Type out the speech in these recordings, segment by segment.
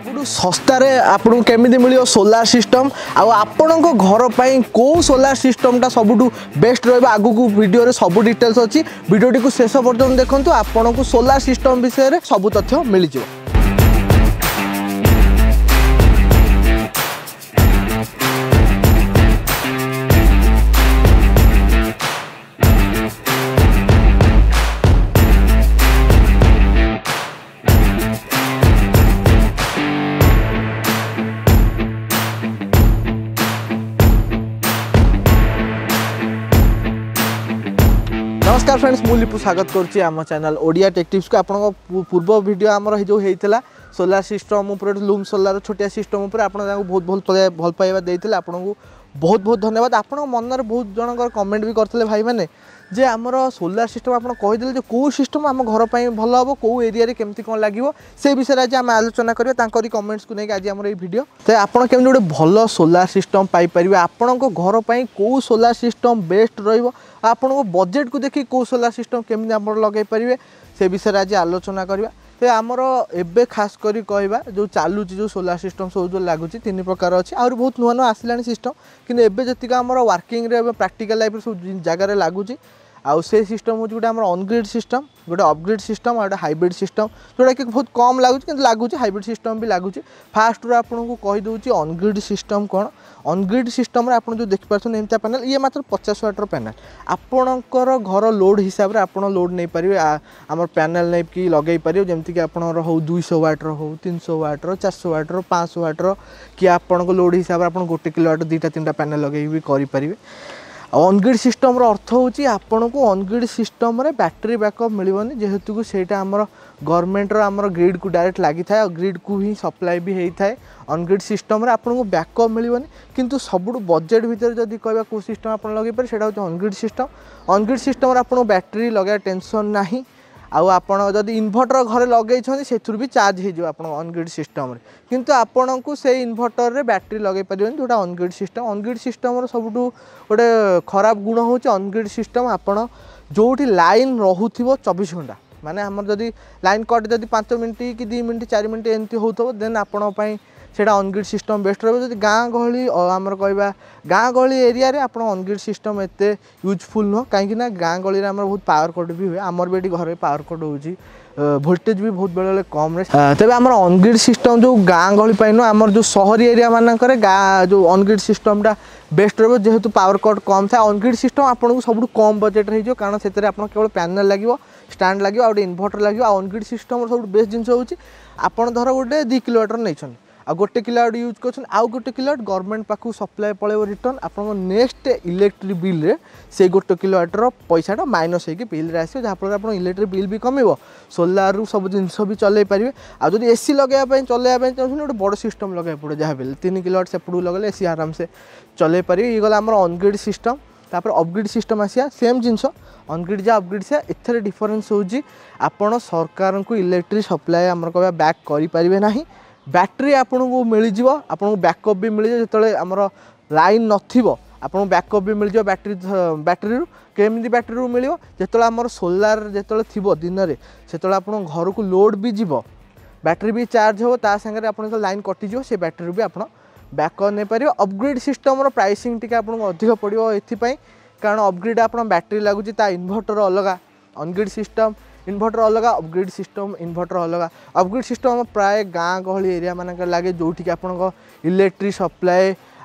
ସବୁଠୁ ଶସ୍ତାରେ ଆପଣଙ୍କୁ କେମିତି ମିଳିବ ସୋଲାର ସିଷ୍ଟମ୍ ଆଉ ଆପଣଙ୍କ ଘର ପାଇଁ କେଉଁ ସୋଲାର ସିଷ୍ଟମ୍ଟା ସବୁଠୁ ବେଷ୍ଟ ରହିବ ଆଗକୁ ଭିଡ଼ିଓରେ ସବୁ ଡିଟେଲ୍ସ ଅଛି ଭିଡ଼ିଓଟିକୁ ଶେଷ ପର୍ଯ୍ୟନ୍ତ ଦେଖନ୍ତୁ ଆପଣଙ୍କୁ ସୋଲାର ସିଷ୍ଟମ୍ ବିଷୟରେ ସବୁ ତଥ୍ୟ ମିଳିଯିବ নমস্কার ফ্রেন্ডস মু লিপু স্বাগত করছি আম চ্যানেল ওড়িয়া টেকটিভসকে আপনার পূর্ব ভিডিও আমার যে হয়েছিল সোলার সিষ্টম উপরে লুম সোলার ছোটিয়া সিষ্টম উপরে আপনার তাকে বহুত ভাল ভাল পাইবা দিয়ে আপনার বহুত বহুত ধন্যবাদ আপনার মনের বহুত জনকর কমেন্ট বি করলে ভাই মানে যে আমার সোলার সিষ্টম আপনার কেদেলে যে কেউ সিষ্টম আমার ঘর ভাল হব কেউ এরিয়ায় কমিটি কম লাগবে সেই বিষয়ে আজ আমি আলোচনা করা তাঁকরি কমেন্টসকে নিয়ে আজ আমার এই ভিডিও তো আপনার কেমি গোটে ভাল সোলার সিষ্টম পাইপারে আপনার ঘর কেউ সোলার সিষ্টম বেস্ট রহব আপনার বজেটক দেখি কেউ সোলার সিষ্টম কমিটি আপনার লগাই পারে সে বিষয়ে আজ আলোচনা করা তো আমার এবে খাস করে কহবা যে চালুচি যে সোলার সিষ্টম সব যে লাগুচি তিন প্রকার অছে আহ বহুত নূ নূ আসলানি সিষ্টম কিন্তু এবে যেত আমার ওয়ার্কিংরে প্রাকটিকাল লাইফ্রে সব জায়গায় লাগুচি आउ से सिस्टम हूँ गोटे आम अनग्रेड सिस्टम गोटे अपग्रेड सिस्टम आ गए हाइब्रिड सिस्टम जोटा कि बहुत कम लगुच कि लगुच हाइब्रिड सिस्टम भी लगुच फास्ट्रु रू आपको कहीदे अनग्रिड सिस्टम कौन अनग्रिड सिस्टम आप जो देखिपारे एमता पैनाल ये मात्र पचास वाटर पैनाल आपणकर घर लोड हिसाब से आप लोड नहीं पारे आम पैनाल नहीं लगे पारे जमीक आपंकर हो दुईश व्वाटर हो तीन शौ व्वाटर चार सौ व्वाटर पाँच सौ व्वाटर कि आपण लोड हिसाब से आप गोटे किलो व्वाट दुटा तीन पैनाल लगे भी करेंगे अनग्रिड सिस्टम अर्थ हूँ आपन को अनग्रिड सिस्टम बैटेरी बैकअप मिलवनी जेहेतुक से गवर्नमेंट राम ग्रिड को डायरेक्ट लगी था ग्रिड को ही सप्लाई भी होता है अनग्रीड सिस्टम आपको बैकअप मिलवन कि सबुठ बजेट भितर जब कह सिम आप लगे पारे से अनग्रिड सिस्टम अनग्रिड सिस्टम आपको बैटेरी लगे टेनसन ना ଆଉ ଆପଣ ଯଦି ଇନଭର୍ଟର ଘରେ ଲଗେଇଛନ୍ତି ସେଥିରୁ ବି ଚାର୍ଜ ହେଇଯିବ ଆପଣ ଅନଗ୍ରିଡ଼ ସିଷ୍ଟମରେ କିନ୍ତୁ ଆପଣଙ୍କୁ ସେଇ ଇନଭର୍ଟରରେ ବ୍ୟାଟେରୀ ଲଗେଇ ପାରିବେନି ଯେଉଁଟା ଅନଗ୍ରିଡ଼ ସିଷ୍ଟମ ଅନଗ୍ରିଡ଼ ସିଷ୍ଟମର ସବୁଠୁ ଗୋଟେ ଖରାପ ଗୁଣ ହେଉଛି ଅନଗ୍ରିଡ଼ ସିଷ୍ଟମ ଆପଣ ଯେଉଁଠି ଲାଇନ୍ ରହୁଥିବ ଚବିଶ ଘଣ୍ଟା ମାନେ ଆମର ଯଦି ଲାଇନ୍ କଟ୍ ଯଦି ପାଞ୍ଚ ମିନିଟ୍ କି ଦୁଇ ମିନିଟ୍ ଚାରି ମିନିଟ୍ ଏମିତି ହେଉଥିବ ଦେନ୍ ଆପଣଙ୍କ ପାଇଁ সেটা অনগ্রিড সিস্টম বেস্ট রয়েছে যদি গাঁ গহলি আমার কহা গাঁ গহলি এরিয়ার আপনার অনগ্রিড সিস্টম ଏତେ ইউজফুল ନୁହଁ କାହିଁକିନା না গাঁ গহলি আমার বহু পাওয়ার কট বি ଆମର ବି ଏଠି ଘରେ ପାୱାର କଟ୍ ହେଉଛି ভোল্টেজ বি বহু বেড়ে বেড়ে কম রয়েছে তবে আমার অনগ্রিড সিস্টম যে গাঁ গহলি পাই নয় আমার যে সহরী এরিয়া মানকরে গাঁ যে অনগ্রিড সিস্টমটা বেস্ট রয়েছে যেহেতু পাওয়ার কট কম থাকে অনগ্রিড সিস্টম আপনার সবু কম বজেট হয়ে কারণ সেতরে আপনার কেবল প্যানেল লাগবে স্ট্যান্ড লাগবে আগে ইনভর্টর লাগবে অনগ্রিড সিস্টমর সবু বেস্ট জিনিস হচ্ছে আপনার ধর গোটে দুই কিলোমিটার নেই ଆଉ ଗୋଟେ କିଲୋ କିଲୋୱାଟ୍ ୟୁଜ୍ କରୁଛନ୍ତି ଆଉ ଗୋଟେ କିଲୋୱାଟ୍ ଗଭର୍ଣ୍ଣମେଣ୍ଟ ପାଖକୁ ସପ୍ଲାଏ ପଳାଇବ ରିଟର୍ଣ୍ଣ ଆପଣଙ୍କ ନେକ୍ସଟ ଇଲେକ୍ଟ୍ରି ବିଲ୍ରେ ସେଇ ଗୋଟେ କିଲୋ କିଲୋୱାଟ୍ର ପଇସାଟା ମାଇନସ୍ ହେଇକି ବିଲ୍ରେ ଆସିବ ଯାହାଫଳରେ ଆପଣ ଇଲେକ୍ଟ୍ରି ବିଲ୍ ବି କମିବ ସୋଲାରରୁ ସବୁ ଜିନିଷ ବି ଚଲେଇ ପାରିବେ ଆଉ ଯଦି ଏ ସି ଲଗାଇବା ପାଇଁ ଚଲେଇବା ପାଇଁ ଚାହୁଁଛନ୍ତି ଗୋଟେ ବଡ଼ ସିଷ୍ଟମ୍ ଲଗାଇବାକୁ ପଡ଼ିବ ଯାହା ବି ହେଲେ ତିନି କିଲୋୱାଟ୍ ସେପଟକୁ ଲଗାଇଲେ ଏସି ଆରାମସେ ଚଲେଇ ପାରିବେ ଇଏ ଗଲା ଆମର ଅନଗ୍ରିଡ୍ ସିଷ୍ଟମ୍ ତାପରେ ଅପଗ୍ରେଡ୍ ସିଷ୍ଟମ୍ ଆସିବା ସେମ୍ ଜିନିଷ ଅନଗ୍ରିଡ୍ ଯାହା ଅପଗ୍ରେଡ୍ ସେୟା ଏଥିରେ ଡିଫରେନ୍ସ ହେଉଛି ଆପଣ ସରକାରଙ୍କୁ ଇଲେକ୍ଟ୍ରି ସପ୍ଲାଏ ଆମର କହିବା ବ୍ୟାକ୍ କରିପାରିବେ ନାହିଁ ବ୍ୟାଟେରୀ ଆପଣଙ୍କୁ ମିଳିଯିବ ଆପଣଙ୍କୁ ବ୍ୟାକଅପ୍ ବି ମିଳିଯିବ ଯେତେବେଳେ ଆମର ଲାଇନ୍ ନଥିବ ଆପଣଙ୍କୁ ବ୍ୟାକଅପ୍ ବି ମିଳିଯିବ ବ୍ୟାଟେରୀ ବ୍ୟାଟେରୀରୁ କେମିତି ବ୍ୟାଟେରୀରୁ ମିଳିବ ଯେତେବେଳେ ଆମର ସୋଲାର ଯେତେବେଳେ ଥିବ ଦିନରେ ସେତେବେଳେ ଆପଣଙ୍କ ଘରକୁ ଲୋଡ଼୍ ବି ଯିବ ବ୍ୟାଟେରୀ ବି ଚାର୍ଜ ହେବ ତା ସାଙ୍ଗରେ ଆପଣଙ୍କ ଲାଇନ୍ କଟିଯିବ ସେ ବ୍ୟାଟେରୀରୁ ବି ଆପଣ ବ୍ୟାକଅପ୍ ନେଇପାରିବେ ଅପଗ୍ରେଡ୍ ସିଷ୍ଟମ୍ର ପ୍ରାଇସିଂ ଟିକେ ଆପଣଙ୍କୁ ଅଧିକ ପଡ଼ିବ ଏଥିପାଇଁ କାରଣ ଅପଗ୍ରେଡ୍ ଆପଣ ବ୍ୟାଟେରୀ ଲାଗୁଛି ତା ଇନଭର୍ଟର ଅଲଗା ଅନଗ୍ରେଡ୍ ସିଷ୍ଟମ୍ ইনভর্টর অলগা অপগ্রেড সিষ্টম ইনভর্টর অলগা অপগ্রেড সিষ্টম প্রায় গাঁ গহলি এরিয়া মানকরে লাগে যেটিকি আপনার ইলেকট্রিক সপ্লাই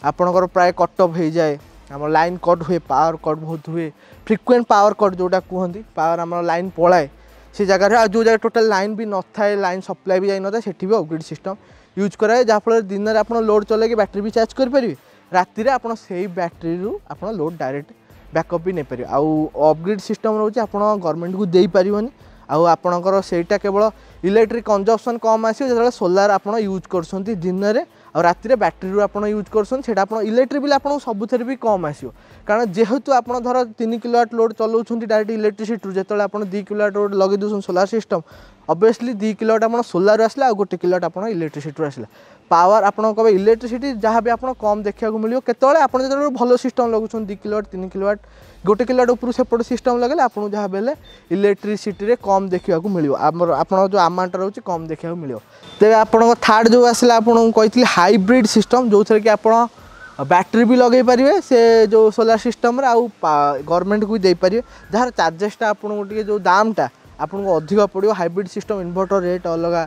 আপনার প্রায় কট অফ হয়ে যায় আমার লাইন কট হুয়ে পাওয়ার কট বহুত হুয়ে ফ্রিকুয়েন্ট পাওয়ার কট যেটা কুহতি পাওয়ার আমার লাইন পলায় সে জায়গার আর যে জায়গায় টোটাল লাইন বি নথায় লাইন সপ্লাই বি যাই নথায় সেটি বি অপগ্রেড সিষ্টম ইউজ করা যায় যাফলে দিনের আপনার লোড চলাইকি ব্যাটেরি বি চার্জ করে পারবে রাতে আপনার সেই ব্যাটেরি আপনার লোড ডাইরেক্ট ব্যাকঅপ বি নেইপারে আউ অপগ্রেড সিষ্টম রয়েছে আপনার গভর্নমেন্টকে দিয়ে পারবেনি आपणकर सहीटा केवल इलेक्ट्रिक कंजप्शन कम आस जो सोलार आप यूज कर दिन में आ रातिर बैटेरी आप यूज कर इलेक्ट्रिक बिल आप सबुथे भी कम आस कारण जेहेतु आपर धर तीन किलोवाट लोड चलाऊँ डायरेक्ट इलेक्ट्रिसीटी जो आप दुई किलोवाट लोड लगे दूसरी सोलार सिस्टम अबियसली दुई किलोवाट आप सोलार आसला आ गोटे किलोवाट आप इलेक्ट्रिसीटी आसला ପାୱାର ଆପଣଙ୍କ ଇଲେକ୍ଟ୍ରିସିଟି ଯାହା ବି ଆପଣ କମ୍ ଦେଖିବାକୁ ମିଳିବ କେତେବେଳେ ଆପଣ ଯେତେବେଳେ ଭଲ ସିଷ୍ଟମ୍ ଲଗାଉଛନ୍ତି ଦୁଇ କିଲୋୱାଟ୍ ତିନି କିଲୋୱାଟ୍ ଗୋଟେ କିଲୋୱାଟ୍ ଉପରୁ ସେପଟ ସିଷ୍ଟମ୍ ଲଗାଇଲେ ଆପଣଙ୍କୁ ଯାହା ବେଲେ ଇଲେକ୍ଟ୍ରିସିଟିରେ କମ୍ ଦେଖିବାକୁ ମିଳିବ ଆମର ଆପଣଙ୍କ ଯେଉଁ ଆମାଉଣ୍ଟ ରହୁଛି କମ୍ ଦେଖିବାକୁ ମିଳିବ ତେବେ ଆପଣଙ୍କ ଥାର୍ଡ଼ ଯେଉଁ ଆସିଲା ଆପଣଙ୍କୁ କହିଥିଲି ହାଇବ୍ରିଡ଼ ସିଷ୍ଟମ୍ ଯେଉଁଥିରେ କି ଆପଣ ବ୍ୟାଟେରୀ ବି ଲଗାଇ ପାରିବେ ସେ ଯେଉଁ ସୋଲାର ସିଷ୍ଟମ୍ରେ ଆଉ ଗଭର୍ଣ୍ଣମେଣ୍ଟକୁ ବି ଦେଇପାରିବେ ଯାହାର ଚାର୍ଜେସ୍ଟା ଆପଣଙ୍କୁ ଟିକେ ଯେଉଁ ଦାମଟା ଆପଣଙ୍କୁ ଅଧିକ ପଡ଼ିବ ହାଇବ୍ରିଡ଼ ସିଷ୍ଟମ୍ ଇନଭର୍ଟର ରେଟ୍ ଅଲଗା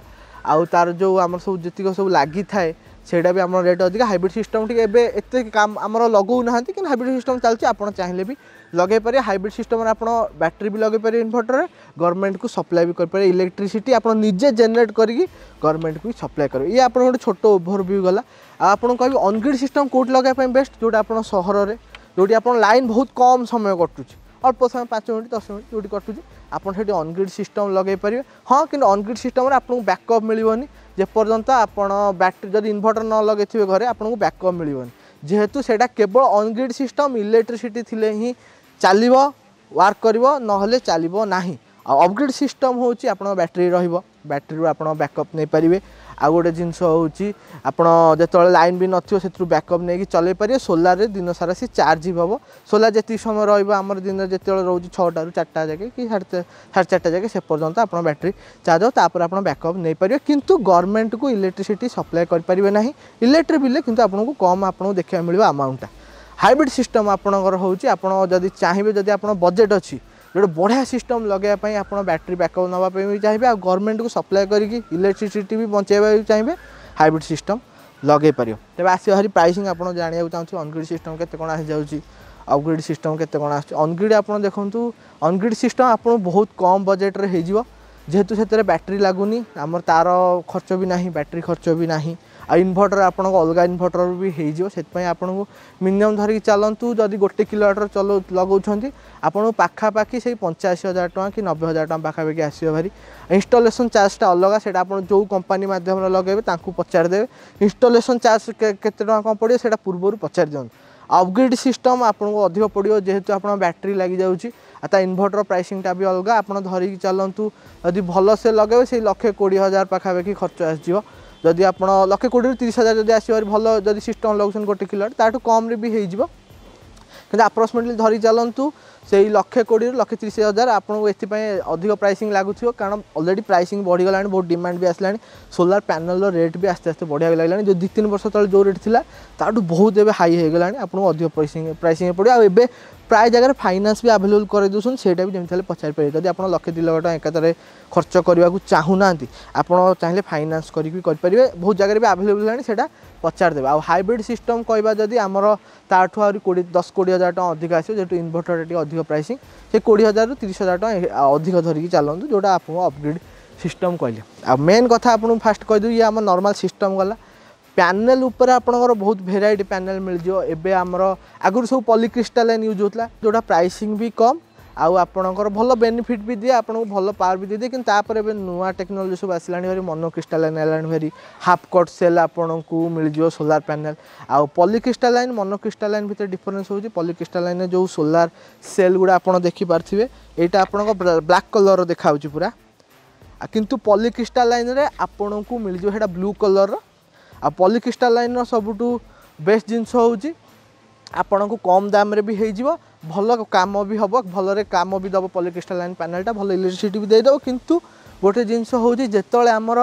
ଆଉ ତାର ଯେଉଁ ଆମର ସବୁ ଯେତିକି ସବୁ ଲାଗିଥାଏ ସେଇଟା ବି ଆମର ରେଟ୍ ଅଧିକା ହାଇବ୍ରିଡ଼ ସିଷ୍ଟମ୍ ଟିକେ ଏବେ ଏତେ କାମ ଆମର ଲଗାଉନାହାନ୍ତି କିନ୍ତୁ ହାଇବ୍ରିଡ଼ ସିଷ୍ଟମ୍ ଚାଲିଛି ଆପଣ ଚାହିଁଲେ ବି ଲଗାଇ ପାରିବେ ହାଇବ୍ରିଡ଼ ସିଷ୍ଟମ୍ରେ ଆପଣ ବ୍ୟାଟେରୀ ବି ଲଗାଇ ପାରିବେ ଇନଭର୍ଟରରେ ଗଭର୍ଣ୍ଣମେଣ୍ଟକୁ ସପ୍ଲାଏ ବି କରିପାରିବେ ଇଲେକ୍ଟ୍ରିସିଟି ଆପଣ ନିଜେ ଜେନେରେଟ୍ କରିକି ଗଭର୍ଣ୍ଣମେଣ୍ଟକୁ ବି ସପ୍ଲାଏ କରିବେ ଇଏ ଆପଣ ଗୋଟେ ଛୋଟ ଓଭରଭ୍ୟୁ ଗଲା ଆଉ ଆପଣଙ୍କୁ କହିବି ଅନଗ୍ରିଡ଼ ସିଷ୍ଟମ୍ କେଉଁଠି ଲଗାଇବା ପାଇଁ ବେଷ୍ଟ ଯେଉଁଟା ଆପଣ ସହରରେ ଯେଉଁଠି ଆପଣ ଲାଇନ୍ ବହୁତ କମ୍ ସମୟ କଟୁଛି ଅଳ୍ପ ସମୟ ପାଞ୍ଚ ମିନିଟ୍ ଦଶ ମିନିଟ୍ ଯେଉଁଠି କଟୁଛି ଆପଣ ସେଠି ଅନଗ୍ରିଡ଼ ସିଷ୍ଟମ୍ ଲଗାଇ ପାରିବେ ହଁ କିନ୍ତୁ ଅନଗ୍ରିଡ଼ ସିଷ୍ଟମ୍ରେ ଆପଣଙ୍କୁ ବ୍ୟାକଅପ୍ ମିଳିବନି ଯେପର୍ଯ୍ୟନ୍ତ ଆପଣ ବ୍ୟାଟେରୀ ଯଦି ଇନଭର୍ଟର ନ ଲଗାଇଥିବେ ଘରେ ଆପଣଙ୍କୁ ବ୍ୟାକଅପ୍ ମିଳିବନି ଯେହେତୁ ସେଇଟା କେବଳ ଅନ୍ଗ୍ରିଡ଼୍ ସିଷ୍ଟମ୍ ଇଲେକ୍ଟ୍ରିସିଟି ଥିଲେ ହିଁ ଚାଲିବ ୱାର୍କ କରିବ ନହେଲେ ଚାଲିବ ନାହିଁ ଆଉ ଅପଗ୍ରେଡ଼ ସିଷ୍ଟମ୍ ହେଉଛି ଆପଣଙ୍କ ବ୍ୟାଟେରୀ ରହିବ ବ୍ୟାଟେରୀରୁ ଆପଣ ବ୍ୟାକ୍ଅପ୍ ନେଇପାରିବେ ଆଉ ଗୋଟେ ଜିନିଷ ହେଉଛି ଆପଣ ଯେତେବେଳେ ଲାଇନ୍ ବି ନଥିବ ସେଥିରୁ ବ୍ୟାକଅପ୍ ନେଇକି ଚଲେଇ ପାରିବେ ସୋଲାରରେ ଦିନ ସାରା ସେ ଚାର୍ଜ ହିଁ ହେବ ସୋଲାର ଯେତିକି ସମୟ ରହିବ ଆମର ଦିନ ଯେତେବେଳେ ରହୁଛି ଛଅଟାରୁ ଚାରିଟା ଯାକେ କି ସାଢ଼େ ସାଢ଼େ ଚାରିଟା ଯାକେ ସେ ପର୍ଯ୍ୟନ୍ତ ଆପଣ ବ୍ୟାଟେରୀ ଚାର୍ଜ ହେବ ତାପରେ ଆପଣ ବ୍ୟାକଅପ୍ ନେଇପାରିବେ କିନ୍ତୁ ଗଭର୍ଣ୍ଣମେଣ୍ଟକୁ ଇଲେକ୍ଟ୍ରିସିଟି ସପ୍ଲାଏ କରିପାରିବେ ନାହିଁ ଇଲେକ୍ଟ୍ରି ବିଲ୍ରେ କିନ୍ତୁ ଆପଣଙ୍କୁ କମ୍ ଆପଣଙ୍କୁ ଦେଖିବାକୁ ମିଳିବ ଆମାଉଣ୍ଟଟା ହାଇବ୍ରିଡ଼ ସିଷ୍ଟମ୍ ଆପଣଙ୍କର ହେଉଛି ଆପଣ ଯଦି ଚାହିଁବେ ଯଦି ଆପଣ ବଜେଟ୍ ଅଛି ଗୋଟେ ବଢ଼ିଆ ସିଷ୍ଟମ୍ ଲଗାଇବା ପାଇଁ ଆପଣ ବ୍ୟାଟେରୀ ବ୍ୟାକଅପ୍ ନେବା ପାଇଁ ବି ଚାହିଁବେ ଆଉ ଗଭର୍ଣ୍ଣମେଣ୍ଟକୁ ସପ୍ଲାଏ କରିକି ଇଲେକ୍ଟ୍ରିସିଟି ବି ବଞ୍ଚାଇବା ବି ଚାହିଁବେ ହାଇବ୍ରିଡ଼ ସିଷ୍ଟମ୍ ଲଗାଇ ପାରିବ ତେବେ ଆସିବା ଭାରି ପ୍ରାଇସିଂ ଆପଣ ଜାଣିବାକୁ ଚାହୁଁଛି ଅନଗ୍ରିଡ଼ ସିଷ୍ଟମ୍ କେତେ କ'ଣ ଆସିଯାଉଛି ଅପଗ୍ରେଡ଼ ସିଷ୍ଟମ୍ କେତେ କ'ଣ ଆସୁଛି ଅନଗ୍ରିଡ଼ ଆପଣ ଦେଖନ୍ତୁ ଅନଗ୍ରିଡ଼ ସିଷ୍ଟମ୍ ଆପଣଙ୍କୁ ବହୁତ କମ୍ ବଜେଟ୍ରେ ହେଇଯିବ ଯେହେତୁ ସେଥିରେ ବ୍ୟାଟେରୀ ଲାଗୁନି ଆମର ତା'ର ଖର୍ଚ୍ଚ ବି ନାହିଁ ବ୍ୟାଟେରୀ ଖର୍ଚ୍ଚ ବି ନାହିଁ ଆଉ ଇନଭର୍ଟର ଆପଣଙ୍କ ଅଲଗା ଇନଭର୍ଟର ବି ହେଇଯିବ ସେଥିପାଇଁ ଆପଣଙ୍କୁ ମିନିମମ୍ ଧରିକି ଚାଲନ୍ତୁ ଯଦି ଗୋଟେ କିଲୋୱାଟର ଚଲଉ ଲଗାଉଛନ୍ତି ଆପଣଙ୍କୁ ପାଖାପାଖି ସେଇ ପଞ୍ଚାଅଶୀ ହଜାର ଟଙ୍କା କି ନବେ ହଜାର ଟଙ୍କା ପାଖାପାଖି ଆସିବ ଭାରି ଇନଷ୍ଟଲେସନ୍ ଚାର୍ଜଟା ଅଲଗା ସେଇଟା ଆପଣ ଯେଉଁ କମ୍ପାନୀ ମାଧ୍ୟମରେ ଲଗାଇବେ ତାଙ୍କୁ ପଚାରିଦେବେ ଇନଷ୍ଟଲେସନ୍ ଚାର୍ଜ କେତେ ଟଙ୍କା କ'ଣ ପଡ଼ିବ ସେଇଟା ପୂର୍ବରୁ ପଚାରି ଦିଅନ୍ତୁ ଅପଗ୍ରେଡ୍ ସିଷ୍ଟମ୍ ଆପଣଙ୍କୁ ଅଧିକ ପଡ଼ିବ ଯେହେତୁ ଆପଣ ବ୍ୟାଟେରୀ ଲାଗିଯାଉଛି ଆଉ ତା ଇନଭର୍ଟର ପ୍ରାଇସିଂଟା ବି ଅଲଗା ଆପଣ ଧରିକି ଚାଲନ୍ତୁ ଯଦି ଭଲ ସେ ଲଗାଇବେ ସେଇ ଲକ୍ଷେ କୋଡ଼ିଏ ହଜାର ପାଖାପାଖି ଖର୍ଚ୍ଚ ଆସିଯିବ ଯଦି ଆପଣ ଲକ୍ଷେ କୋଡ଼ିଏରୁ ତିରିଶ ହଜାର ଯଦି ଆସିବାର ଭଲ ଯଦି ସିକ୍ସ ଟଙ୍କା ଲାଗୁଛନ୍ତି ଗୋଟେ କିଲୋରେ ତାଠୁ କମ୍ରେ ବି ହେଇଯିବ କିନ୍ତୁ ଆପ୍ରୋକ୍ସିମେଟଲି ଧରି ଚାଲନ୍ତୁ ସେଇ ଲକ୍ଷେ କୋଡ଼ିଏରୁ ଲକ୍ଷେ ତିରିଶ ହଜାର ଆପଣଙ୍କୁ ଏଥିପାଇଁ ଅଧିକ ପ୍ରାଇସିଂ ଲାଗୁଥିବ କାରଣ ଅଲରେଡ଼ି ପ୍ରାଇସିଂ ବଢ଼ିଗଲାଣି ବହୁତ ଡିମାଣ୍ଡ ବି ଆସିଲାଣି ସୋଲାର ପ୍ୟାନେଲର ରେଟ୍ ବି ଆସ୍ତେ ଆସ୍ତେ ବଢ଼ିବାକୁ ଲାଗିଲାଣି ଯେଉଁ ଦୁଇ ତିନି ବର୍ଷ ତଳେ ଯେଉଁ ରେଟ୍ ଥିଲା ତାଠୁ ବହୁତ ଏବେ ହାଇ ହେଇଗଲାଣି ଆପଣଙ୍କୁ ଅଧିକ ପ୍ରାଇସିଂ ପ୍ରାଇସିଂ ପଡ଼ିବ ଆଉ ଏବେ ପ୍ରାୟ ଜାଗାରେ ଫାଇନାନ୍ସ ବି ଆଭେଲେବୁଲ୍ କରାଇ ଦେଉଛନ୍ତି ସେଇଟା ବି ଯେମିତି ହେଲେ ପଚାରିପାରିବେ ଯଦି ଆପଣ ଲକ୍ଷେ ଦୁଇ ଲକ୍ଷ ଟଙ୍କା ଏକାଥରେ ଖର୍ଚ୍ଚ କରିବାକୁ ଚାହୁଁନାହାନ୍ତି ଆପଣ ଚାହିଁଲେ ଫାଇନାନ୍ସ କରିକି ବି କରିପାରିବେ ବହୁତ ଜାଗାରେ ବି ଆଭେଲେବୁଲ୍ ହେଲାଣି ସେଇଟା ପଚାରିଦେବେ ଆଉ ହାଇବ୍ରିଡ଼ ସିଷ୍ଟମ୍ କହିବା ଯଦି ଆମର ତା'ଠୁ ଆହୁରି କୋଡ଼ିଏ ଦଶ କୋଡ଼ିଏ ହଜାର ଟଙ୍କା ଅଧିକ ଆସିବ ଯେହେତୁ ଇନଭର୍ଟରଟା ଟିକେ ଅଧିକ ପ୍ରାଇସିଂ ସେ କୋଡ଼ିଏ ହଜାରରୁ ତିରିଶ ହଜାର ଟଙ୍କା ଅଧିକ ଧରିକି ଚାଲନ୍ତୁ ଯେଉଁଟା ଆପଣଙ୍କୁ ଅପଗ୍ରେଡ଼ ସିଷ୍ଟମ୍ କହିଲେ ଆଉ ମେନ୍ କଥା ଆପଣଙ୍କୁ ଫାଷ୍ଟ କହିଦେବି ଇଏ ଆମ ନର୍ମାଲ୍ ସିଷ୍ଟମ୍ ଗଲା ପ୍ୟାନେଲ୍ ଉପରେ ଆପଣଙ୍କର ବହୁତ ଭେରାଇଟି ପ୍ୟାନେଲ୍ ମିଳିଯିବ ଏବେ ଆମର ଆଗରୁ ସବୁ ପଲିକ୍ରିଷ୍ଟାଲାଇନ୍ ୟୁଜ୍ ହେଉଥିଲା ଯେଉଁଟା ପ୍ରାଇସିଂ ବି କମ୍ ଆଉ ଆପଣଙ୍କର ଭଲ ବେନିଫିଟ୍ ବି ଦିଏ ଆପଣଙ୍କୁ ଭଲ ପାୱାର ବି ଦେଇଦିଏ କିନ୍ତୁ ତାପରେ ଏବେ ନୂଆ ଟେକ୍ନୋଲୋଜି ସବୁ ଆସିଲାଣି ଭାରି ମନୋକ୍ରିଷ୍ଟାଲାଇନ୍ ହେଲାଣି ଭାରି ହାଫ୍ କଟ୍ ସେଲ୍ ଆପଣଙ୍କୁ ମିଳିଯିବ ସୋଲାର ପ୍ୟାନେଲ୍ ଆଉ ପଲିକ୍ରିଷ୍ଟାଲାଇନ୍ ମନୋକ୍ରିଷ୍ଟାଲାଇନ୍ ଭିତରେ ଡିଫରେନ୍ସ ହେଉଛି ପଲିକ୍ରିଷ୍ଟାଲାଇନ୍ରେ ଯେଉଁ ସୋଲାର ସେଲ୍ ଗୁଡ଼ା ଆପଣ ଦେଖିପାରୁଥିବେ ଏଇଟା ଆପଣଙ୍କ ବ୍ଲାକ୍ କଲର୍ର ଦେଖାହେଉଛି ପୁରା କିନ୍ତୁ ପଲିକ୍ରିଷ୍ଟାଲାଇନ୍ରେ ଆପଣଙ୍କୁ ମିଳିଯିବ ସେଇଟା ବ୍ଲୁ କଲର୍ର ଆଉ ପଲିକ୍ରିଷ୍ଟାଲାଇନ୍ର ସବୁଠୁ ବେଷ୍ଟ ଜିନିଷ ହେଉଛି ଆପଣଙ୍କୁ କମ୍ ଦାମରେ ବି ହେଇଯିବ ଭଲ କାମ ବି ହେବ ଭଲରେ କାମ ବି ଦେବ ପଲିକ୍ରିଷ୍ଟାଲାଇନ୍ ପ୍ୟାନେଲ୍ଟା ଭଲ ଇଲେକ୍ଟ୍ରିସିଟି ବି ଦେଇଦେବ କିନ୍ତୁ ଗୋଟେ ଜିନିଷ ହେଉଛି ଯେତେବେଳେ ଆମର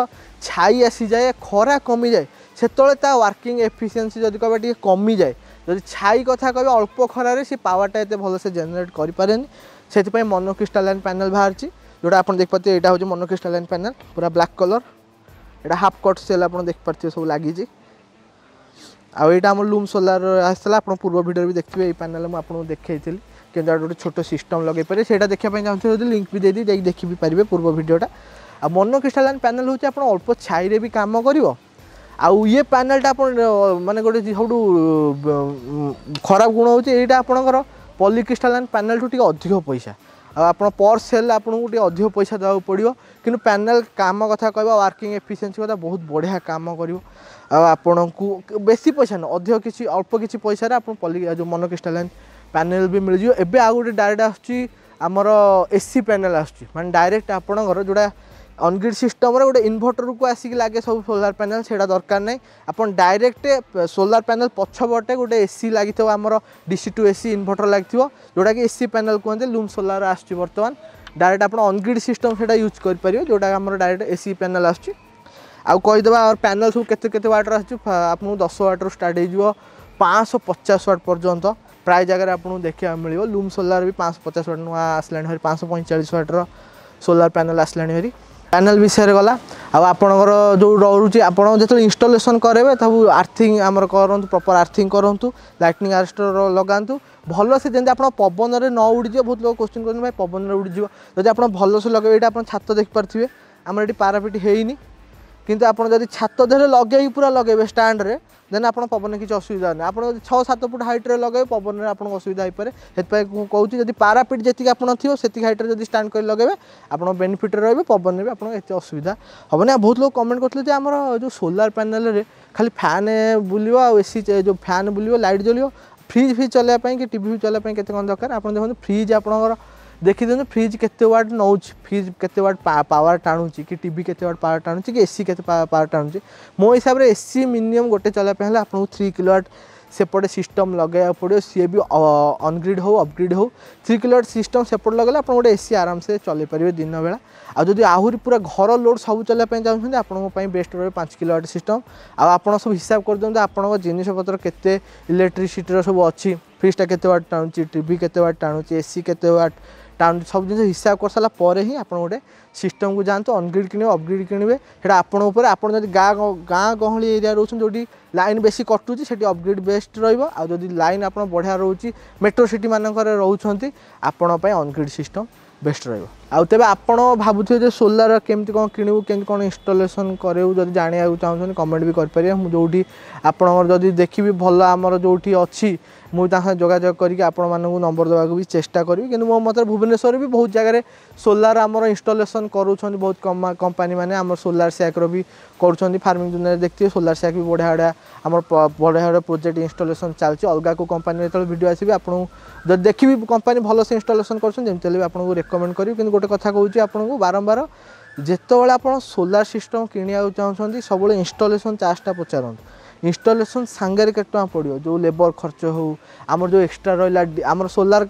ଛାଇ ଆସିଯାଏ ଖରା କମିଯାଏ ସେତେବେଳେ ତା ୱାର୍କିଂ ଏଫିସିଏନ୍ସି ଯଦି କହିବା ଟିକେ କମିଯାଏ ଯଦି ଛାଇ କଥା କହିବା ଅଳ୍ପ ଖରାରେ ସେ ପାୱାରଟା ଏତେ ଭଲସେ ଜେନେରେଟ୍ କରିପାରେନି ସେଥିପାଇଁ ମନୋକ୍ରିଷ୍ଟାଲାଇନ୍ ପ୍ୟାନେଲ୍ ବାହାରିଛି ଯେଉଁଟା ଆପଣ ଦେଖିପାରୁଥିବେ ଏଇଟା ହେଉଛି ମନୋକ୍ରିଷ୍ଟାଲାଇନ୍ ପ୍ୟାନେଲ୍ ପୁରା ବ୍ଲାକ୍ କଲର୍ এটা ହାଫ୍ କଟ୍ ସେଲ୍ ଆପଣ ଦେଖିପାରୁଥିବେ ସବୁ ଲାଗିଛି ଆଉ ଏଇଟା ଆମ ଲୁମ୍ ସୋଲାର ଆସିଥିଲା ଆପଣ ପୂର୍ବ ଭିଡ଼ିଓରେ ବି ଦେଖିବେ ଏଇ ପ୍ୟାନେଲ୍ ମୁଁ ଆପଣଙ୍କୁ ଦେଖାଇଥିଲି କେମିତି ଆଉ ଗୋଟେ ଛୋଟ ସିଷ୍ଟମ୍ ଲଗାଇ ପାରିବେ ସେଇଟା ଦେଖିବା ପାଇଁ ଚାହୁଁଥିବେ ଯଦି ଲିଙ୍କ୍ ବି ଦେଇଦେବି ଯାଇକି ଦେଖି ବି ପାରିବେ ପୂର୍ବ ଭିଡ଼ିଓଟା ଆଉ ମନୋ କ୍ରିଷ୍ଟାଲାଇନ୍ ପ୍ୟାନେଲ୍ ହେଉଛି ଆପଣ ଅଳ୍ପ ଛାଇରେ ବି କାମ କରିବ ଆଉ ଇଏ ପ୍ୟାନେଲ୍ଟା ଆପଣ ମାନେ ଗୋଟେ ସବୁଠୁ ଖରାପ ଗୁଣ ହେଉଛି ଏଇଟା ଆପଣଙ୍କର ପଲି କ୍ରିଷ୍ଟାଲାଇନ୍ ପ୍ୟାନେଲ୍ଠୁ ଟିକେ ଅଧିକ ପଇସା ଆପଣ ପର୍ ସେଲ୍ ଆପଣଙ୍କୁ ଟିକେ ଅଧିକ ପଇସା ଦେବାକୁ ପଡ଼ିବ କିନ୍ତୁ ପ୍ୟାନେଲ୍ କାମ କଥା କହିବା ୱାର୍କିଂ ଏଫିସିଏନ୍ସି କଥା ବହୁତ ବଢ଼ିଆ କାମ କରିବ ଆଉ ଆପଣଙ୍କୁ ବେଶୀ ପଇସା ନୁହଁ ଅଧିକ କିଛି ଅଳ୍ପ କିଛି ପଇସାରେ ଆପଣ ପଲି ଯେଉଁ ମନୋକ୍ରିଷ୍ଟାଲାଇନ୍ ପ୍ୟାନେଲ୍ ବି ମିଳିଯିବ ଏବେ ଆଉ ଗୋଟେ ଡାଇରେକ୍ଟ ଆସୁଛି ଆମର ଏସି ପ୍ୟାନେଲ୍ ଆସୁଛି ମାନେ ଡାଇରେକ୍ଟ ଆପଣଙ୍କର ଯେଉଁଟା অনগ্রিড সিষ্টমরে গোটে ইনভর্টরকু আসিকি লাগে সব সোলার প্যানেল সেটা দরকার নাই আপনার ডাইরেক্ট সোলার প্যানেল পছপটে গোটে এসি লাগিথিব আমার ডিসি টু এসি ইনভর্টর লাগিথিব যেটাকি এসি প্যানেল কুহতি লুম সোলার আসছে বর্তমান ডাইরেক্ট আপনার অনগ্রিড সিষ্টম সেটা ইউজ করে যেটা আমার ডাইরেক্ট এসি প্যানেল আসছে আউ কইদেবা আর প্যানেল সব কেতে কেতে ওয়াটর আসছে আপনার দশ ওয়াটর স্টার্ট হয়ে যাব পাঁচশো পচাশ ওয়াট পর্যন্ত ପ୍ରାୟ ଜାଗାରେ ଆପଣଙ୍କୁ ଦେଖିବାକୁ ମିଳିବ ଲୁମ୍ ସୋଲାର ବି ପାଞ୍ଚଶହ ପଚାଶ ୱାଟ୍ ନୂଆ ଆସିଲାଣି ଭାରି ପାଞ୍ଚଶହ ପଇଁଚାଳିଶ ୱାଟ୍ର ସୋଲାର ପ୍ୟାନେଲ୍ ଆସିଲାଣି ଭାରି ପ୍ୟାନେଲ୍ ବିଷୟରେ ଗଲା ଆଉ ଆପଣଙ୍କର ଯେଉଁ ରହୁଛି ଆପଣ ଯେତେବେଳେ ଇନଷ୍ଟଲେସନ୍ କରେଇବେ ତାକୁ ଆର୍ଥିଂ ଆମର କରନ୍ତୁ ପ୍ରପର୍ ଆର୍ଥିଂ କରନ୍ତୁ ଲାଇଟନିଂ ଆରେଷ୍ଟର ଲଗାନ୍ତୁ ଭଲସେ ଯେମିତି ଆପଣ ପବନରେ ନ ଉଡ଼ିଯିବ ବହୁତ ଲୋକ କୋଶ୍ଚିନ୍ କରୁଛନ୍ତି ଭାଇ ପବନରେ ଉଡ଼ିଯିବ ଯଦି ଆପଣ ଭଲସେ ଲଗେଇବେ ଏଇଟା ଆପଣ ଛାତ ଦେଖିପାରୁଥିବେ ଆମର ଏଠି ପାରାପିଟି ହେଇନି কিন্তু ଆପଣ ଯଦି ଛାତ ଦେହରେ ଲଗେଇକି ପୁରା ଲଗେଇବେ ଷ୍ଟାଣ୍ଡରେ ଦେନ୍ ଆପଣ ପବନରେ କିଛି ଅସୁବିଧା ନାହିଁ ଆପଣ ଯଦି ଛଅ ସାତ ଫୁଟ ହାଇଟ୍ରେ ଲଗେଇବେ ପବନରେ ଆପଣଙ୍କୁ ଅସୁବିଧା ହେଇପାରେ ସେଥିପାଇଁ ମୁଁ କହୁଛି ଯଦି ପାରାପିଟ୍ ଯେତିକି ଆପଣ ଥିବ ସେତିକି ହାଇଟ୍ରେ ଯଦି ଷ୍ଟାଣ୍ଡ କରି ଲଗେଇବେ ଆପଣ ବେନିଫିଟ୍ରେ ରହିବେ ପବନରେ ବି ଆପଣଙ୍କୁ ଏତେ ଅସୁବିଧା ହେବନି ଆଉ ବହୁତ ଲୋକ କମେଣ୍ଟ କରିଥିଲେ ଯେ ଆମର ଯେଉଁ ସୋଲାର ପ୍ୟାନେଲରେ ଖାଲି ଫ୍ୟାନ୍ ବୁଲିବ ଆଉ ଏସି ଯେଉଁ ଫ୍ୟାନ୍ ବୁଲିବ ଲାଇଟ୍ ଜଳିବ ଫ୍ରିଜ୍ ଫ୍ରିଜ୍ ଚଲାଇବା ପାଇଁ କି ଟିଭି ଫ୍ରିଜ୍ ଚଲାଇବା ପାଇଁ କେତେ କ'ଣ ଦରକାର ଆପଣ ଦେଖନ୍ତୁ ଫ୍ରିଜ୍ ଆପଣଙ୍କର ଦେଖିଦିଅନ୍ତୁ ଫ୍ରିଜ୍ କେତେ ୱାଟ୍ ନେଉଛି ଫ୍ରିଜ୍ କେତେ ୱାଟ୍ ପାୱାର ଟାଣୁଛି କି ଟି ଭି କେତେ ୱାଟ୍ ପାୱାର ଟାଣୁଛି କି ଏସି କେତେ ପାୱାର ଟାଣୁଛି ମୋ ହିସାବରେ ଏସି ମିନିମମ୍ ଗୋଟେ ଚଲାଇବା ପାଇଁ ହେଲେ ଆପଣଙ୍କୁ থ্রি কিলোৱাট সেপটে সিষ্টম লগাইବାକୁ পଡ଼ିବ ସିଏ ବି ଅନଗ୍ରିଡ୍ ହେଉ ଅପଗ୍ରିଡ୍ ହେଉ থ্রি কিଲୋୱାଟ୍ ସିଷ୍ଟମ୍ ସେପଟେ ଲଗାଇଲେ ଆପଣ ଗୋଟେ ଏସି ଆରାମସେ ଚଲାଇ ପାରିବେ ଦିନବେଳା ଆଉ ଯଦି ଆହୁରି ପୁରା ଘର ଲୋଡ଼୍ ସବୁ ଚଲାଇବା ପାଇଁ ଚାହୁଁଛନ୍ତି ଆପଣଙ୍କ ପାଇଁ ବେଷ୍ଟ ରହିବ ପାଞ୍ଚ କିଲୋୱାଟ୍ ସିଷ୍ଟମ୍ ଆଉ ଆପଣ ସବୁ ହିସାବ କରିଦିଅନ୍ତୁ ଆପଣଙ୍କ ଜିନିଷପତ୍ର କେତେ ଇଲେକ୍ଟ୍ରିସିଟିର ସବୁ ଅଛି ଫ୍ରିଜ୍ଟା କେତେ ୱାଟ୍ ଟାଣୁଛି ଟି ଭି କେତେ ୱାଟ୍ ଟାଣୁଛି ଏସି କେତେ ୱାଟ୍ ডাউন সব জিনিস হিসাব କରିସାରିଲା ପରେ ହିଁ ଆପଣ ଗୋଟେ ସିଷ୍ଟମକୁ ଯାଆନ୍ତୁ ଅନଗ୍ରିଡ୍ କିଣିବେ ଅପଗ୍ରିଡ୍ କିଣିବେ ସେଇଟା ଆପଣଙ୍କ ଉପରେ ଆପଣ ଯଦି ଗାଁ ଗାଁ ଗହଳି ଏରିଆ ରହୁଛନ୍ତି ଯେଉଁଠି ଲାଇନ୍ ବେଶୀ କଟୁଛି ସେଠି ଅପଗ୍ରିଡ୍ ବେଷ୍ଟ ରହିବ ଆଉ ଯଦି ଲାଇନ୍ ଆପଣ ବଢ଼ିଆ ରହୁଛି ମେଟ୍ରୋ ସିଟିମାନଙ୍କରେ ରହୁଛନ୍ତି ଆପଣଙ୍କ ପାଇଁ ଅନଗ୍ରିଡ୍ ସିଷ୍ଟମ୍ ବେଷ୍ଟ ରହିବ ଆଉ ତେବେ ଆପଣ ଭାବୁଥିବେ ଯେ ସୋଲାର କେମିତି କ'ଣ କିଣିବୁ କେମିତି କ'ଣ ଇନଷ୍ଟଲେସନ୍ କରିବୁ ଯଦି ଜାଣିବାକୁ ଚାହୁଁଛନ୍ତି କମେଣ୍ଟ ବି କରିପାରିବେ ମୁଁ ଯେଉଁଠି ଆପଣଙ୍କର ଯଦି ଦେଖିବି ଭଲ ଆମର ଯେଉଁଠି ଅଛି ମୁଁ ତାଙ୍କ ସାଙ୍ଗେ ଯୋଗାଯୋଗ କରିକି ଆପଣମାନଙ୍କୁ ନମ୍ବର ଦେବାକୁ ବି ଚେଷ୍ଟା କରିବି କିନ୍ତୁ ମୋ ମତରେ ଭୁବନେଶ୍ୱରରେ ବି ବହୁତ ଜାଗାରେ ସୋଲାର ଆମର ଇନଷ୍ଟଲେସନ୍ କରୁଛନ୍ତି ବହୁତ କମ୍ପାନୀମାନେ ଆମର ସୋଲାର ସ୍ୟାକ୍ର ବି କରୁଛନ୍ତି ଫାର୍ମିଂ ଦୁନିଆରେ ଦେଖିଥିବେ ସୋଲାର ସ୍ୟାକ୍ ବି ବଢ଼ିଆ ବଢ଼ିଆ ଆମର ବଢ଼ିଆ ବଢ଼ିଆ ପ୍ରୋଜେକ୍ଟ ଇନଷ୍ଟଲେସନ୍ ଚାଲିଛି ଅଲଗା କେଉଁ କମ୍ପାନୀରେ ଯେତେବେଳେ ଭିଡ଼ିଓ ଆସିବି ଆପଣଙ୍କୁ ଯଦି ଦେଖିବି କମ୍ପାନୀ ଭଲସେ ଇନଷ୍ଟଲେସନ୍ କରୁଛନ୍ତି ଯେମିତି ହେଲେ ବି ଆପଣଙ୍କୁ ରେକମେଣ୍ଡ କରିବି କିନ୍ତୁ ଗୋଟେ କଥା କହୁଛି ଆପଣଙ୍କୁ ବାରମ୍ବାର ଯେତେବେଳେ ଆପଣ ସୋଲାର ସିଷ୍ଟମ୍ କିଣିବାକୁ ଚାହୁଁଛନ୍ତି ସବୁବେଳେ ଇନଷ୍ଟଲେସନ୍ ଚାର୍ଜଟା ପଚାରନ୍ତୁ ଇନଷ୍ଟଲେସନ୍ ସାଙ୍ଗରେ କେତେ ଟଙ୍କା ପଡ଼ିବ ଯେଉଁ ଲେବର୍ ଖର୍ଚ୍ଚ ହେଉ ଆମର ଯେଉଁ ଏକ୍ସଟ୍ରା ରହିଲା ଆମର ସୋଲାର୍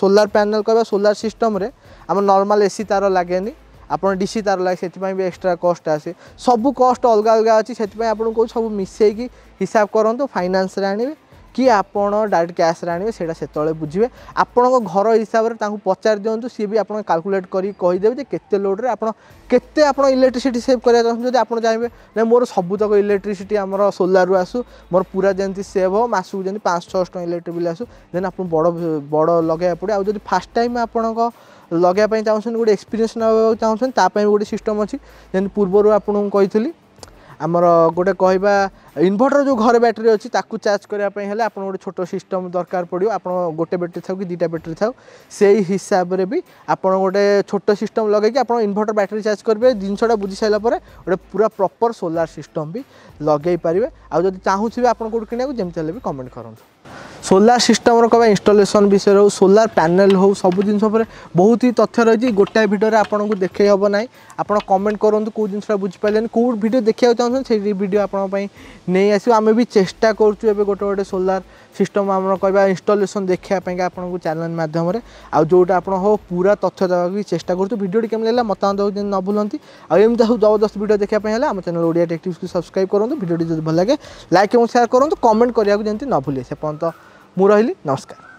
ସୋଲାର୍ ପ୍ୟାନେଲ୍ କହିବା ସୋଲାର୍ ସିଷ୍ଟମ୍ରେ ଆମର ନର୍ମାଲ୍ ଏସି ତାର ଲାଗେନି ଆପଣ ଡିସି ତାର ଲାଗେ ସେଥିପାଇଁ ବି ଏକ୍ସଟ୍ରା କଷ୍ଟ ଆସେ ସବୁ କଷ୍ଟ ଅଲଗା ଅଲଗା ଅଛି ସେଥିପାଇଁ ଆପଣଙ୍କୁ କହୁଛି ସବୁ ମିଶାଇକି ହିସାବ କରନ୍ତୁ ଫାଇନାନ୍ସରେ ଆଣିବେ କି ଆପଣ ଡାଇରେକ୍ଟ କ୍ୟାସ୍ରେ ଆଣିବେ ସେଇଟା ସେତେବେଳେ ବୁଝିବେ ଆପଣଙ୍କ ଘର ହିସାବରେ ତାଙ୍କୁ ପଚାରି ଦିଅନ୍ତୁ ସିଏ ବି ଆପଣ କାଲକୁଲେଟ୍ କରିକି କହିଦେବେ ଯେ କେତେ ଲୋଡ଼୍ରେ ଆପଣ କେତେ ଆପଣ ଇଲେକ୍ଟ୍ରିସିଟି ସେଭ୍ କରିବାକୁ ଚାହୁଁଛନ୍ତି ଯଦି ଆପଣ ଚାହିଁବେ ନା ମୋର ସବୁତକ ଇଲେକ୍ଟ୍ରିସିଟି ଆମର ସୋଲାରରୁ ଆସୁ ମୋର ପୁରା ଯେମିତି ସେଭ୍ ହେବ ମାସକୁ ଯେମିତି ପାଞ୍ଚ ଛଅଶହ ଟଙ୍କା ଇଲେକ୍ଟ୍ରି ବିଲ୍ ଆସୁ ଦେନ୍ ଆପଣ ବଡ଼ ବଡ଼ ଲଗାଇବାକୁ ପଡ଼ିବ ଆଉ ଯଦି ଫାର୍ଷ୍ଟ ଟାଇମ୍ ଆପଣଙ୍କ ଲଗାଇବା ପାଇଁ ଚାହୁଁଛନ୍ତି ଗୋଟେ ଏକ୍ସପିରିଏନ୍ସ ନେବାକୁ ଚାହୁଁଛନ୍ତି ତା ପାଇଁ ଗୋଟେ ସିଷ୍ଟମ୍ ଅଛି ଯେମିତି ପୂର୍ବରୁ ଆପଣଙ୍କୁ କହିଥିଲି ଆମର ଗୋଟେ କହିବା ইনভর্টর যে ঘরে ব্যাটেরি অছি তাকে চার্জ করা হলে আপনার গোটে ছোট সিস্টম দরকার পড়ব আপনার গোটে ব্যাটেরি থাও কি দুইটা ব্যাটেরি থাও সেই হিসাবে বি আপনার গোটে ছোট সিস্টম লগাইকি আপনার ইনভর্টর ব্যাটেরি চার্জ করবে জিনিসটা বুঝি সারা পরে গোটে পুরা প্রপর সোলার সিস্টম বি লগাই পারবে আদি চাহুবে আপনার কোটি কিনা যেমন হলে বি কমেন্ট করুন সোলার সিষ্টমর ইনস্টলেসন বিষয় হোক সোলার প্যানেল হোক সব জিনিস উপরে বহুত তথ্য রয়েছে গোটায়ে ভিডিওরে আপনার দেখাই হব না আপনার কমেন্ট করুন কেউ জিনিসটা বুঝিপারে কেউ ভিডিও দেখা চাহুন সেই ভিডিও আপনার নিয়ে আসবে আমি বি চেষ্টা করছু এবার গোটে গোটে সোলার ସିଷ୍ଟମ୍ ଆମର କହିବା ଇନଷ୍ଟଲେସନ୍ ଦେଖିବା ପାଇଁକା ଆପଣଙ୍କୁ ଚ୍ୟାନେଲ୍ ମାଧ୍ୟମରେ ଆଉ ଯେଉଁଟା ଆପଣ ହଉ ପୁରା ତଥ୍ୟ ଦେବାକୁ ବି ଚେଷ୍ଟା କରୁଛୁ ଭିଡ଼ିଓଟି କେମିତି ହେଲା ମତାମତ ଦେବାକୁ ନ ଭୁଲନ୍ତି ଆଉ ଏମିତି ସବୁ ଜବରଦସ୍ତ ଭିଡ଼ିଓ ଦେଖିବା ପାଇଁ ହେଲେ ଆମ ଚ୍ୟାନେଲ୍ ଓଡ଼ିଆ ଟେକ୍ଟିଭ୍ସକୁ ସବସ୍କ୍ରାଇବ୍ କରନ୍ତୁ ଭିଡ଼ିଓଟି ଯଦି ଭଲ ଲାଗେ ଲାଇକ୍ ଏବଂ ସେୟାର କରନ୍ତୁ କମେଣ୍ଟ କରିବାକୁ ଯେମିତି ନ ଭୁଲେ ସେ ପର୍ଯ୍ୟନ୍ତ ମୁଁ ରହିଲି ନମସ୍କାର